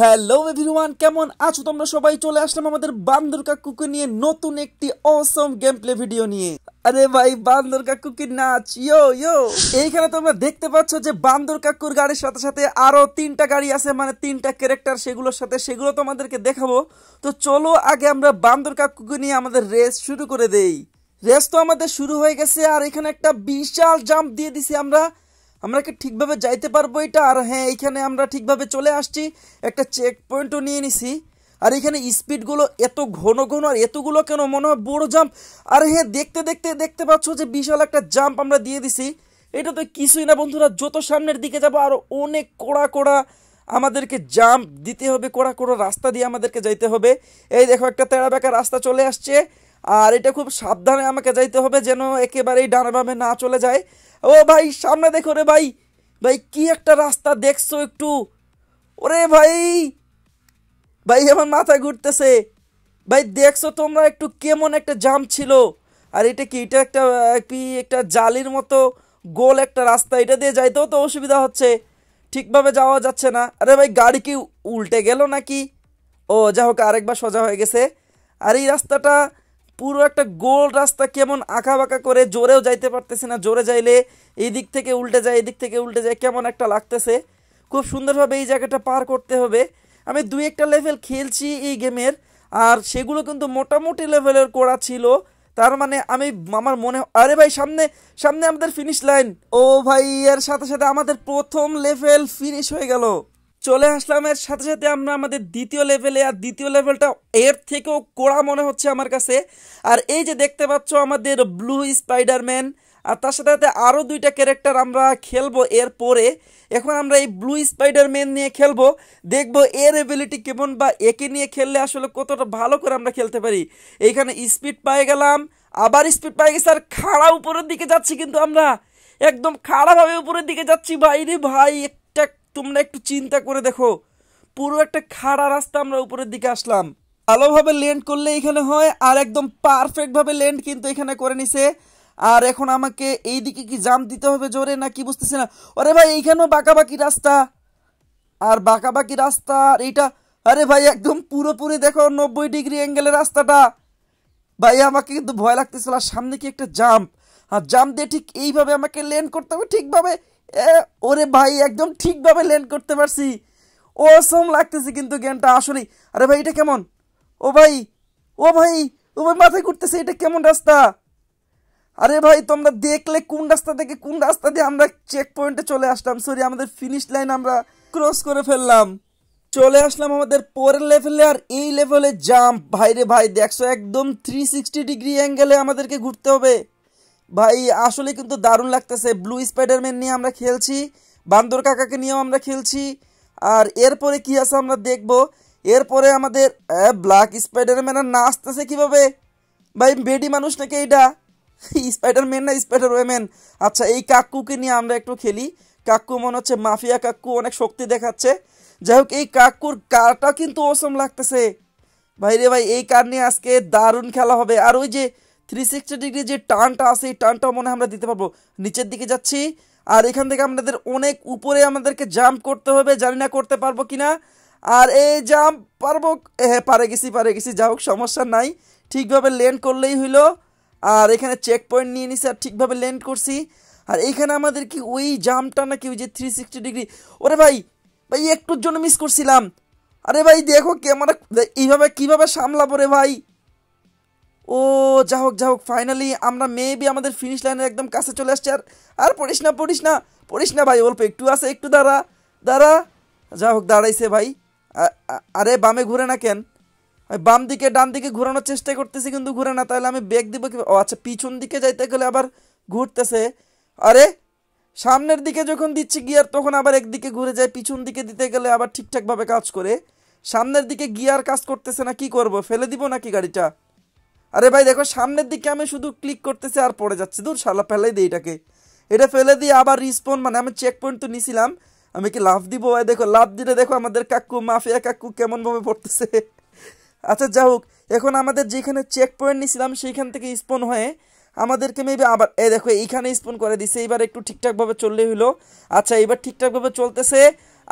hello everyone কেমন আছো তোমরা সবাই চলে আসলাম আমাদের বান্দর কাকুকে নিয়ে নতুন একটি অসম গেম প্লে ভিডিও নিয়ে আরে ভাই বান্দর কাকু কি নাচ ইয়ো ইয়ো এইখানে তোমরা দেখতে পাচ্ছ যে বান্দর কাকুর গাড়ির সাথে সাথে আরো তিনটা গাড়ি আছে মানে তিনটা ক্যারেক্টার সেগুলোর সাথে সেগুলো তোমাদেরকে দেখাবো তো চলো আগে আমরা বান্দর কাকুকে নিয়ে আমাদের রেস শুরু করে দেই রেস তো আমাদের শুরু হয়ে গেছে আর এখানে একটা বিশাল জাম্প দিয়ে দিছি আমরা আমরা কি ঠিকভাবে যাইতে পারবো এটা আর হ্যাঁ এইখানে আমরা ঠিকভাবে চলে আসছি একটা চেক পয়েন্টও নিয়ে নিছি আর এখানে স্পিডগুলো এত ঘন ঘন আর এতগুলো কেন মনে হয় বড় জাম্প আর হ্যাঁ দেখতে দেখতে দেখতে পাচ্ছ যে বিশাল একটা জাম্প আমরা দিয়ে দিছি এটা তো কিছুই না বন্ধুরা যত সামনের দিকে যাব আরও অনেক কড়া কড়া আমাদেরকে জাম্প দিতে হবে কড়া কড়া রাস্তা দিয়ে আমাদেরকে যাইতে হবে এই দেখো একটা তেড়া বেঁকা রাস্তা চলে আসছে আর এটা খুব সাবধানে আমাকে যাইতে হবে যেন একেবারেই ডানাভাবে না চলে যায় ও ভাই সামনে দেখো রে ভাই ভাই কি একটা রাস্তা দেখছো একটু ওরে ভাই ভাই আমার মাথা ঘুরতেছে ভাই দেখছো তোমরা একটু কেমন একটা জাম ছিল আর এটা কি এটা একটা কি একটা জালির মতো গোল একটা রাস্তা এটা দিয়ে যাইতেও তো অসুবিধা হচ্ছে ঠিকভাবে যাওয়া যাচ্ছে না আরে ভাই গাড়ি কি উল্টে গেল নাকি ও যা হোক আরেকবার সোজা হয়ে গেছে আর এই রাস্তাটা পুরো একটা গোল রাস্তা কেমন আঁকা বাঁকা করে জোরেও যাইতে পারতেছে না জোরে যাইলে এই দিক থেকে উল্টে যায় এদিক থেকে উল্টে যায় কেমন একটা লাগতেছে খুব সুন্দরভাবে এই জায়গাটা পার করতে হবে আমি দুই একটা লেভেল খেলছি এই গেমের আর সেগুলো কিন্তু মোটামুটি লেভেলের করা ছিল তার মানে আমি আমার মনে আরে ভাই সামনে সামনে আমাদের ফিনিশ লাইন ও ভাই এর সাথে সাথে আমাদের প্রথম লেভেল ফিনিশ হয়ে গেল চলে আসলাম এর সাথে সাথে আমরা আমাদের দ্বিতীয় লেভেলে আর দ্বিতীয় লেভেলটা এর থেকেও কড়া মনে হচ্ছে আমার কাছে আর এই যে দেখতে পাচ্ছ আমাদের ব্লু স্পাইডারম্যান আর তার সাথে সাথে আরও দুইটা ক্যারেক্টার আমরা খেলবো এর পরে এখন আমরা এই ব্লু স্পাইডারম্যান নিয়ে খেলবো দেখবো এর এবিলিটি কেমন বা একে নিয়ে খেললে আসলে কতটা ভালো করে আমরা খেলতে পারি এইখানে স্পিড পায়ে গেলাম আবার স্পিড পায়ে গেছে আর খাড়া উপরের দিকে যাচ্ছি কিন্তু আমরা একদম খাড়াভাবে উপরের দিকে যাচ্ছি ভাই রে ভাই তোমরা একটু চিন্তা করে দেখো পুরো একটা খাড়া রাস্তা আমরা উপরের দিকে আসলাম ভালোভাবে ল্যান্ড করলে এখানে হয় আর একদম পারফেক্টভাবে ল্যান্ড কিন্তু এখানে করে নিছে আর এখন আমাকে এই দিকে কি জাম দিতে হবে জোরে না কি বুঝতেছি না আরে ভাই এইখানেও বাঁকাবাকি রাস্তা আর বাঁকাবাকি রাস্তা আর এইটা আরে ভাই একদম পুরোপুরি দেখো নব্বই ডিগ্রি অ্যাঙ্গেলের রাস্তাটা ভাই আমাকে কিন্তু ভয় লাগতেছিল আর সামনে কি একটা জাম্প আর জাম্প দিয়ে ঠিক এইভাবে আমাকে লেন করতে হবে ঠিকভাবে ওরে ভাই একদম ঠিকভাবে লেন করতে পারছি ও অসম লাগতেছে কিন্তু গেমটা আসলেই আরে ভাই এটা কেমন ও ভাই ও ভাই ও ভাই মাথায় ঘুরতেছে এটা কেমন রাস্তা আরে ভাই তোমরা দেখলে কোন রাস্তা থেকে কোন রাস্তা দিয়ে আমরা চেক পয়েন্টে চলে আসলাম সরি আমাদের ফিনিশ লাইন আমরা ক্রস করে ফেললাম চলে আসলাম আমাদের পরের লেভেলে আর এই লেভেলে জাম্প ভাইরে ভাই দেখছো একদম থ্রি সিক্সটি ডিগ্রি অ্যাঙ্গেলে আমাদেরকে ঘুরতে হবে ভাই আসলে কিন্তু দারুণ লাগতেছে ব্লু স্পাইডারম্যান নিয়ে আমরা খেলছি বান্দর কাকাকে নিয়েও আমরা খেলছি আর এরপরে কি আছে আমরা দেখব এরপরে আমাদের ব্ল্যাক আর না আসতেছে কীভাবে ভাই বেডি মানুষ নাকি এইটা স্পাইডারম্যান না স্পাইডার ওয়েম্যান আচ্ছা এই কাকুকে নিয়ে আমরা একটু খেলি কাকু মনে হচ্ছে মাফিয়া কাকু অনেক শক্তি দেখাচ্ছে যাই হোক এই কাকুর কারটা কিন্তু অসম লাগতেছে ভাই রে ভাই এই কার নিয়ে আজকে দারুণ খেলা হবে আর ওই যে থ্রি সিক্সটি ডিগ্রি যে টার্নটা আছে এই টার্নটাও মনে হয় আমরা দিতে পারবো নিচের দিকে যাচ্ছি আর এখান থেকে আমাদের অনেক উপরে আমাদেরকে জাম্প করতে হবে জানি না করতে পারবো কি না আর এই জাম্প পারবো হ্যাঁ পারে গেছি পারে গেছি যা হোক সমস্যা নাই ঠিকভাবে ল্যান্ড করলেই হইলো আর এখানে চেক পয়েন্ট নিয়ে নিছি আর ঠিকভাবে ল্যান্ড করছি আর এইখানে আমাদের কি ওই জাম্পটা নাকি ওই যে থ্রি সিক্সটি ডিগ্রি ওরে ভাই ভাই একটুর জন্য মিস করছিলাম আরে ভাই দেখো ক্যামেরা এইভাবে কীভাবে সামলাবো রে ভাই ও যা হোক যা হোক ফাইনালি আমরা মেবি আমাদের ফিনিশ লাইনের একদম কাছে চলে আসছি আর আর পড়িস না পড়িস না পড়িস না ভাই অল্প একটু আছে একটু দাঁড়া দাঁড়া যা হোক দাঁড়াইছে ভাই আরে বামে ঘুরে না কেন বাম দিকে ডান দিকে ঘোরানোর চেষ্টা করতেছি কিন্তু ঘুরে না তাহলে আমি ব্যাগ দিব কি ও আচ্ছা পিছন দিকে যাইতে গেলে আবার ঘুরতেছে আরে সামনের দিকে যখন দিচ্ছি গিয়ার তখন আবার একদিকে ঘুরে যায় পিছন দিকে দিতে গেলে আবার ঠিকঠাকভাবে কাজ করে সামনের দিকে গিয়ার কাজ করতেছে না কি করব ফেলে দিব নাকি গাড়িটা আরে ভাই দেখো সামনের দিকে আমি শুধু ক্লিক করতেছি আর পড়ে যাচ্ছে দূর সালা ফেলাই দিই এটাকে এটা ফেলে দিয়ে আবার রিসপন্ড মানে আমি চেক পয়েন্ট তো নিছিলাম আমি কি লাভ দিব ভাই দেখো লাভ দিলে দেখো আমাদের কাকু মাফিয়া কাকু কেমনভাবে পড়তেছে আচ্ছা যা হোক এখন আমাদের যেখানে চেক পয়েন্ট নিছিলাম সেইখান থেকে স্পন হয়ে আমাদেরকে মেবি আবার এ দেখো এইখানে স্পন করে দিছে এইবার একটু ঠিকঠাকভাবে চললে হলো আচ্ছা এইবার ঠিকঠাকভাবে চলতেছে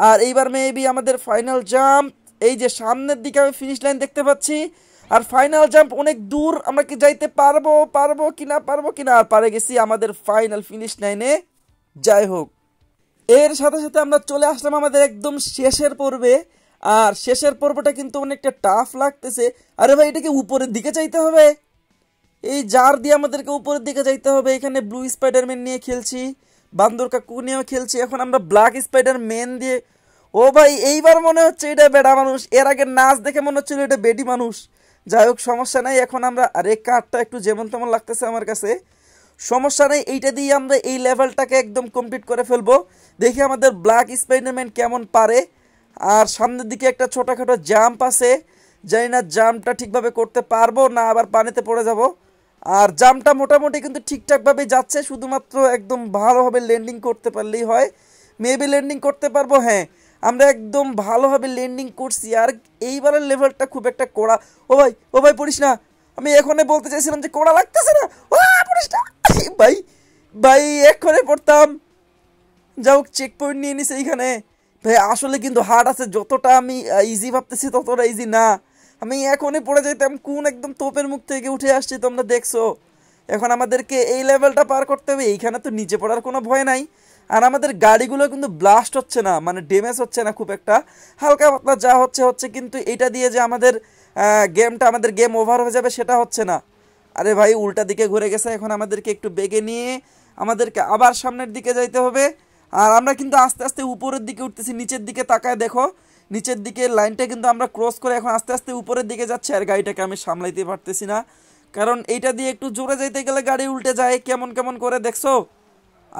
আর এইবার মেবি আমাদের ফাইনাল জাম্প এই যে সামনের দিকে আমি ফিনিশ লাইন দেখতে পাচ্ছি আর ফাইনাল জাম্প অনেক দূর আমরা কি যাইতে পারবো পারবো কিনা পারবো কিনা আর পারে গেছি আমাদের ফাইনাল ফিনিশ লাইনে যাই হোক এর সাথে সাথে আমরা চলে আসলাম আমাদের একদম শেষের পর্বে আর শেষের পর্বটা কিন্তু অনেকটা টাফ লাগতেছে আরে ভাই এটাকে উপরের দিকে চাইতে হবে এই জার দিয়ে আমাদেরকে উপরের দিকে যাইতে হবে এখানে ব্লু স্পাইডারম্যান নিয়ে খেলছি বান্দর কাকু নিয়েও খেলছি এখন আমরা ব্ল্যাক স্পাইডারম্যান দিয়ে ও ভাই এইবার মনে হচ্ছে এটা বেড়া মানুষ এর আগে নাচ দেখে মনে হচ্ছিল এটা বেডি মানুষ যাই হোক সমস্যা নাই এখন আমরা এই কার্ডটা একটু যেমন তেমন লাগতেছে আমার কাছে সমস্যা নেই এইটা দিয়ে আমরা এই লেভেলটাকে একদম কমপ্লিট করে ফেলবো দেখি আমাদের ব্ল্যাক স্পাইডারম্যান কেমন পারে আর সামনের দিকে একটা ছোটোখাটো জাম্প আছে জানি না জাম্পটা ঠিকভাবে করতে পারবো না আবার পানিতে পড়ে যাব আর জামটা মোটামুটি কিন্তু ঠিকঠাকভাবে যাচ্ছে শুধুমাত্র একদম ভালোভাবে ল্যান্ডিং করতে পারলেই হয় মেবি ল্যান্ডিং করতে পারবো হ্যাঁ আমরা একদম ভালোভাবে লেন্ডিং করছি আর এইবারের লেভেলটা খুব একটা কড়া ও ভাই ও ভাই পড়িস না আমি এখনে বলতে চাইছিলাম যে কড়া লাগতেছে না ও পড়িস না ভাই ভাই এক্ষণে পড়তাম যা হোক চেক পয়েন্ট নিয়ে নিছে এইখানে ভাই আসলে কিন্তু হার্ড আছে যতটা আমি ইজি ভাবতেছি ততটা ইজি না আমি এখনই পড়ে যেতাম কোন একদম তোপের মুখ থেকে উঠে আসছি তোমরা দেখছো এখন আমাদেরকে এই লেভেলটা পার করতে হবে এইখানে তো নিচে পড়ার কোনো ভয় নাই আর আমাদের গাড়িগুলো কিন্তু ব্লাস্ট হচ্ছে না মানে ড্যামেজ হচ্ছে না খুব একটা হালকা পাতলা যা হচ্ছে হচ্ছে কিন্তু এটা দিয়ে যে আমাদের গেমটা আমাদের গেম ওভার হয়ে যাবে সেটা হচ্ছে না আরে ভাই উল্টা দিকে ঘুরে গেছে এখন আমাদেরকে একটু বেগে নিয়ে আমাদেরকে আবার সামনের দিকে যাইতে হবে আর আমরা কিন্তু আস্তে আস্তে উপরের দিকে উঠতেছি নিচের দিকে তাকায় দেখো নিচের দিকে লাইনটা কিন্তু আমরা ক্রস করে এখন আস্তে আস্তে উপরের দিকে যাচ্ছি আর গাড়িটাকে আমি সামলাইতে পারতেছি না কারণ এইটা দিয়ে একটু জোরে যাইতে গেলে গাড়ি উল্টে যায় কেমন কেমন করে দেখছো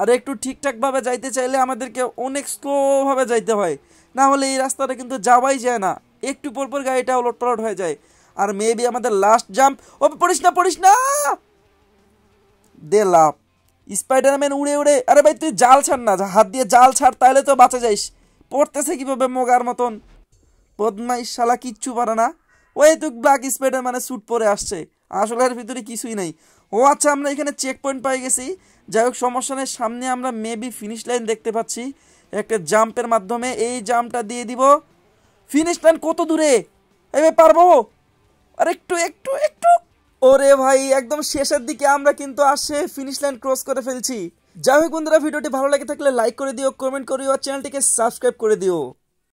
আর একটু ঠিকঠাকভাবে যাইতে চাইলে আমাদেরকে অনেক স্লোভাবে যাইতে হয় না হলে এই রাস্তাটা কিন্তু যাওয়াই যায় না একটু পরপর গাড়িটা ওলট পালট হয়ে যায় আর মেবি আমাদের লাস্ট জাম্প ও পড়িস না পড়িস না দে লাভ স্পাইডারম্যান উড়ে উড়ে আরে ভাই তুই জাল ছাড় না হাত দিয়ে জাল ছাড় তাহলে তো বাঁচা যাইস পড়তেছে কীভাবে মোগার মতন পদ্মাই শালা কিচ্ছু পারে না ওই তো ব্ল্যাক স্পাইডার মানে স্যুট পরে আসছে আসলে ভিতরে কিছুই নাই ও আচ্ছা আমরা এখানে চেক পয়েন্ট পাই গেছি যাই হোক সমস্যা নেই সামনে আমরা মেবি ফিনিশ লাইন দেখতে পাচ্ছি একটা জাম্পের মাধ্যমে এই জাম্পটা দিয়ে দিব ফিনিশ লাইন কত দূরে এবার পারবো আর একটু একটু একটু ওরে ভাই একদম শেষের দিকে আমরা কিন্তু আসে ফিনিশ লাইন ক্রস করে ফেলছি যাই হোক বন্ধুরা ভিডিওটি ভালো লাগে থাকলে লাইক করে দিও কমেন্ট করিও আর চ্যানেলটিকে সাবস্ক্রাইব করে দিও